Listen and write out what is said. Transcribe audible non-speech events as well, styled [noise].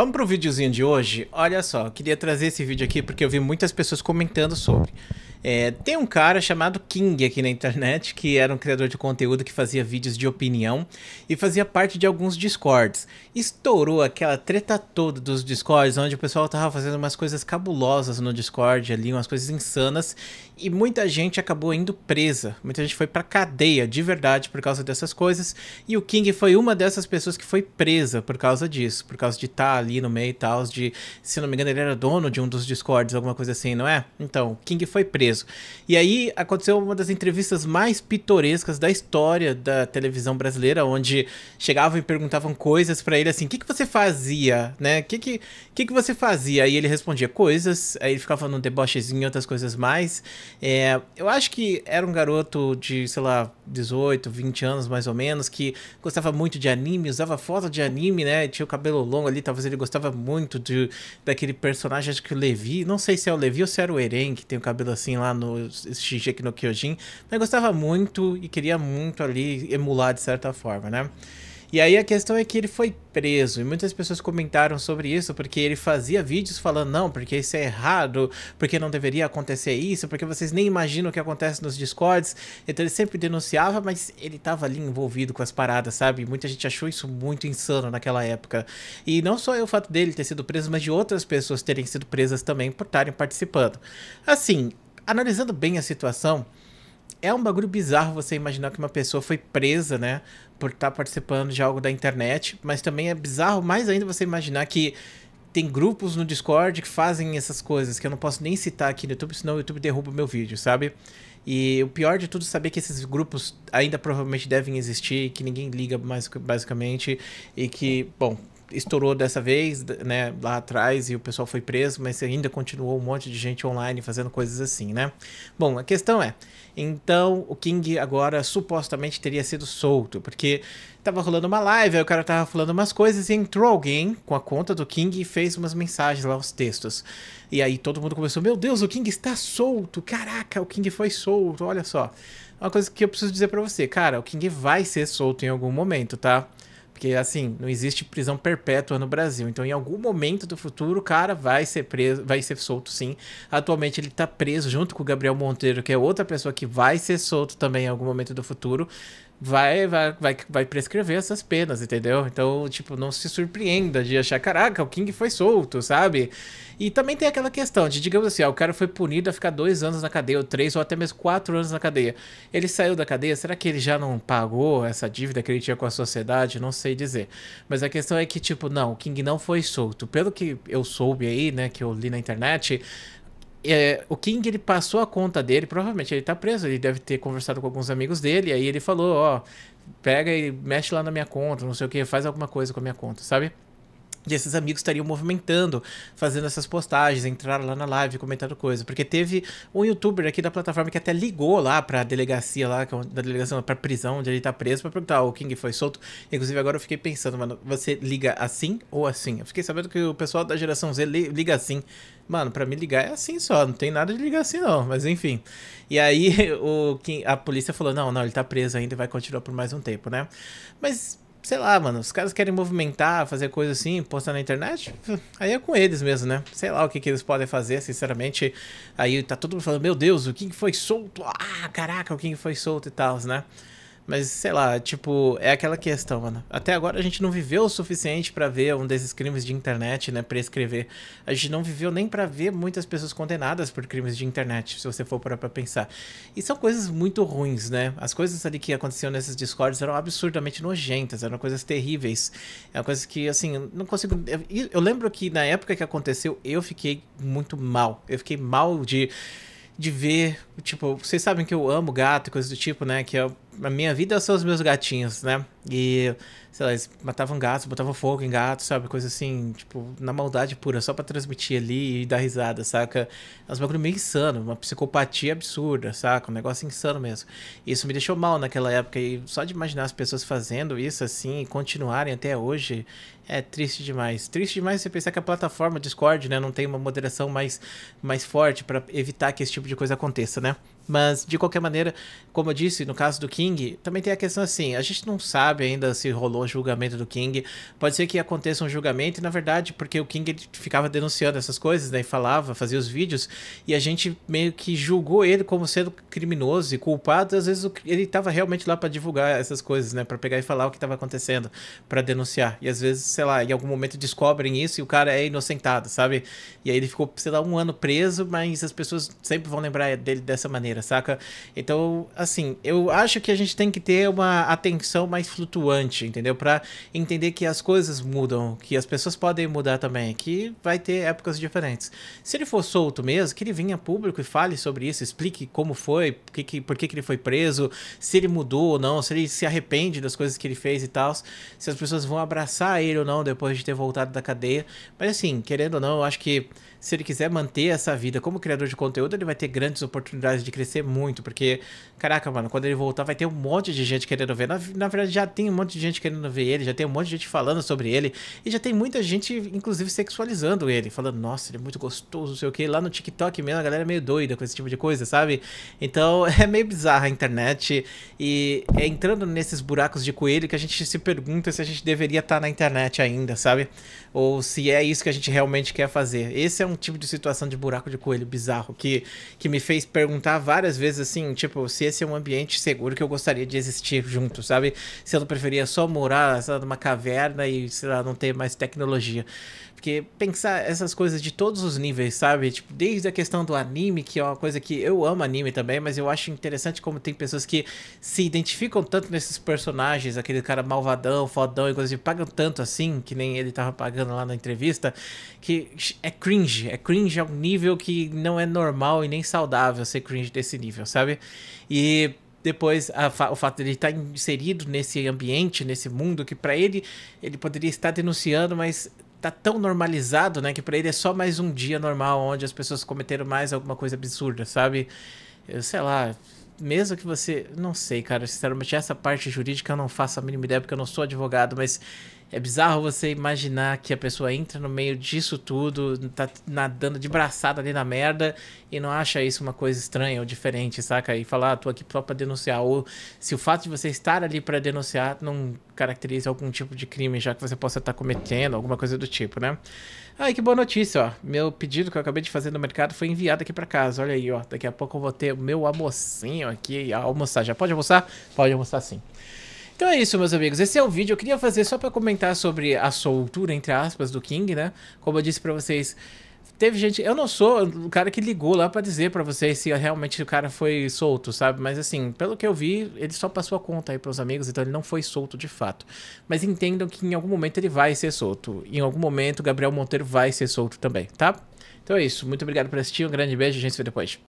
Vamos pro videozinho de hoje? Olha só, queria trazer esse vídeo aqui porque eu vi muitas pessoas comentando sobre. É, tem um cara chamado King aqui na internet, que era um criador de conteúdo que fazia vídeos de opinião e fazia parte de alguns discords. Estourou aquela treta toda dos discords, onde o pessoal tava fazendo umas coisas cabulosas no discord ali, umas coisas insanas, e muita gente acabou indo presa. Muita gente foi pra cadeia de verdade por causa dessas coisas, e o King foi uma dessas pessoas que foi presa por causa disso, por causa de estar tá ali no meio e tal, de, se não me engano, ele era dono de um dos discords, alguma coisa assim, não é? Então, King foi preso. E aí aconteceu uma das entrevistas mais pitorescas da história da televisão brasileira, onde chegavam e perguntavam coisas para ele assim: o que, que você fazia? Né? O que, que, que, que você fazia? E ele respondia coisas, aí ele ficava num debochezinho e outras coisas mais. É, eu acho que era um garoto de, sei lá, 18, 20 anos mais ou menos, que gostava muito de anime, usava foto de anime, né? Tinha o cabelo longo ali, talvez ele gostava muito de, daquele personagem, acho que o Levi, não sei se é o Levi ou se era o Eren, que tem o cabelo assim lá no Shingeki no Kyojin, mas gostava muito e queria muito ali emular de certa forma, né? E aí a questão é que ele foi preso e muitas pessoas comentaram sobre isso porque ele fazia vídeos falando não, porque isso é errado, porque não deveria acontecer isso, porque vocês nem imaginam o que acontece nos discords. Então ele sempre denunciava, mas ele tava ali envolvido com as paradas, sabe? Muita gente achou isso muito insano naquela época. E não só é o fato dele ter sido preso, mas de outras pessoas terem sido presas também por estarem participando. Assim, analisando bem a situação, é um bagulho bizarro você imaginar que uma pessoa foi presa, né? Por estar tá participando de algo da internet. Mas também é bizarro mais ainda você imaginar que tem grupos no Discord que fazem essas coisas, que eu não posso nem citar aqui no YouTube, senão o YouTube derruba o meu vídeo, sabe? E o pior de tudo é saber que esses grupos ainda provavelmente devem existir, que ninguém liga mais, basicamente, e que, bom, estourou dessa vez, né, lá atrás e o pessoal foi preso, mas ainda continuou um monte de gente online fazendo coisas assim, né? Bom, a questão é, então o King agora supostamente teria sido solto, porque tava rolando uma live, aí o cara tava falando umas coisas e entrou alguém com a conta do King e fez umas mensagens lá, os textos. E aí todo mundo começou, meu Deus, o King está solto, caraca, o King foi solto, olha só. É uma coisa que eu preciso dizer para você, cara, o King vai ser solto em algum momento, tá? Porque, assim, não existe prisão perpétua no Brasil. Então, em algum momento do futuro, o cara vai ser preso, vai ser solto sim. Atualmente ele tá preso junto com o Gabriel Monteiro, que é outra pessoa que vai ser solto também em algum momento do futuro vai, vai, vai, vai prescrever essas penas, entendeu? Então, tipo, não se surpreenda de achar, caraca, o King foi solto, sabe? E também tem aquela questão de, digamos assim, ó, o cara foi punido a ficar dois anos na cadeia, ou três, ou até mesmo quatro anos na cadeia. Ele saiu da cadeia, será que ele já não pagou essa dívida que ele tinha com a sociedade? Não sei dizer. Mas a questão é que, tipo, não, o King não foi solto. Pelo que eu soube aí, né, que eu li na internet, é, o King ele passou a conta dele, provavelmente ele tá preso, ele deve ter conversado com alguns amigos dele, aí ele falou, ó, pega e mexe lá na minha conta, não sei o que, faz alguma coisa com a minha conta, sabe? E esses amigos estariam movimentando, fazendo essas postagens, entraram lá na live, comentando coisa. Porque teve um youtuber aqui da plataforma que até ligou lá pra delegacia lá, é da delegação pra prisão, onde ele tá preso, pra perguntar, o King foi solto. Inclusive, agora eu fiquei pensando, mano, você liga assim ou assim? Eu fiquei sabendo que o pessoal da geração Z liga assim. Mano, para me ligar é assim só, não tem nada de ligar assim não, mas enfim. E aí [laughs] o, a polícia falou: não, não, ele tá preso ainda e vai continuar por mais um tempo, né? Mas sei lá, mano, os caras querem movimentar, fazer coisa assim, postar na internet, [laughs] aí é com eles mesmo, né? Sei lá o que, que eles podem fazer, sinceramente. Aí tá todo mundo falando, meu Deus, o King foi solto, ah, caraca, o King foi solto e tal, né? Mas sei lá, tipo, é aquela questão, mano. Até agora a gente não viveu o suficiente para ver um desses crimes de internet, né, prescrever. A gente não viveu nem para ver muitas pessoas condenadas por crimes de internet, se você for parar para pensar. E são coisas muito ruins, né? As coisas ali que aconteciam nesses discords eram absurdamente nojentas, eram coisas terríveis. É uma coisas que, assim, não consigo. Eu lembro que na época que aconteceu, eu fiquei muito mal. Eu fiquei mal de de ver, tipo, vocês sabem que eu amo gato e coisas do tipo, né? Que eu é a minha vida são os meus gatinhos, né? E, sei lá, eles matavam gatos, botavam fogo em gatos, sabe? Coisa assim, tipo, na maldade pura, só pra transmitir ali e dar risada, saca? As é bagulho meio insano, uma psicopatia absurda, saca? Um negócio insano mesmo. Isso me deixou mal naquela época e só de imaginar as pessoas fazendo isso assim e continuarem até hoje é triste demais. Triste demais você pensar que a plataforma Discord, né, não tem uma moderação mais, mais forte para evitar que esse tipo de coisa aconteça, né? Mas, de qualquer maneira, como eu disse, no caso do King, também tem a questão assim, a gente não sabe sabe ainda se rolou o julgamento do King. Pode ser que aconteça um julgamento, e na verdade, porque o King ficava denunciando essas coisas, né? E falava, fazia os vídeos, e a gente meio que julgou ele como sendo criminoso e culpado. E às vezes ele estava realmente lá para divulgar essas coisas, né? Para pegar e falar o que estava acontecendo, para denunciar. E às vezes, sei lá, em algum momento descobrem isso e o cara é inocentado, sabe? E aí ele ficou, sei lá, um ano preso, mas as pessoas sempre vão lembrar dele dessa maneira, saca? Então, assim, eu acho que a gente tem que ter uma atenção mais flutuante, entendeu? Para entender que as coisas mudam, que as pessoas podem mudar também, que vai ter épocas diferentes. Se ele for solto mesmo, que ele venha público e fale sobre isso, explique como foi, por que, que, por que, que ele foi preso, se ele mudou ou não, se ele se arrepende das coisas que ele fez e tal, se as pessoas vão abraçar ele ou não depois de ter voltado da cadeia. Mas assim, querendo ou não, eu acho que se ele quiser manter essa vida como criador de conteúdo, ele vai ter grandes oportunidades de crescer muito, porque, caraca, mano, quando ele voltar vai ter um monte de gente querendo ver. Na, na verdade, já tem um monte de gente querendo ver ele, já tem um monte de gente falando sobre ele, e já tem muita gente, inclusive, sexualizando ele, falando, nossa, ele é muito gostoso, não sei o que. Lá no TikTok mesmo, a galera é meio doida com esse tipo de coisa, sabe? Então [laughs] é meio bizarra a internet. E é entrando nesses buracos de coelho que a gente se pergunta se a gente deveria estar tá na internet ainda, sabe? Ou se é isso que a gente realmente quer fazer. Esse é um tipo de situação de buraco de coelho bizarro que, que me fez perguntar várias vezes assim, tipo, se esse é um ambiente seguro que eu gostaria de existir junto, sabe? Se eu preferia só morar numa caverna e, sei lá, não ter mais tecnologia. Porque pensar essas coisas de todos os níveis, sabe? Tipo, desde a questão do anime, que é uma coisa que eu amo anime também, mas eu acho interessante como tem pessoas que se identificam tanto nesses personagens, aquele cara malvadão, fodão e coisas, e pagam tanto assim, que nem ele tava pagando lá na entrevista, que é cringe. É cringe a é um nível que não é normal e nem saudável ser cringe desse nível, sabe? E depois fa o fato dele de tá estar inserido nesse ambiente, nesse mundo que para ele ele poderia estar denunciando, mas tá tão normalizado, né, que para ele é só mais um dia normal onde as pessoas cometeram mais alguma coisa absurda, sabe? Eu sei lá, mesmo que você, não sei, cara, sinceramente essa parte jurídica eu não faço a mínima ideia porque eu não sou advogado, mas é bizarro você imaginar que a pessoa entra no meio disso tudo, tá nadando de braçada ali na merda e não acha isso uma coisa estranha ou diferente, saca? E falar, ah, tô aqui só pra denunciar. Ou se o fato de você estar ali para denunciar não caracteriza algum tipo de crime, já que você possa estar tá cometendo, alguma coisa do tipo, né? Ai, que boa notícia, ó. Meu pedido que eu acabei de fazer no mercado foi enviado aqui para casa. Olha aí, ó. Daqui a pouco eu vou ter o meu almocinho aqui, almoçar. Já pode almoçar? Pode almoçar sim. Então é isso, meus amigos. Esse é o vídeo. Eu queria fazer só para comentar sobre a soltura, entre aspas, do King, né? Como eu disse para vocês, teve gente. Eu não sou o cara que ligou lá para dizer para vocês se realmente o cara foi solto, sabe? Mas assim, pelo que eu vi, ele só passou a conta aí pros amigos, então ele não foi solto de fato. Mas entendam que em algum momento ele vai ser solto. Em algum momento, Gabriel Monteiro vai ser solto também, tá? Então é isso. Muito obrigado por assistir. Um grande beijo. A gente se vê depois.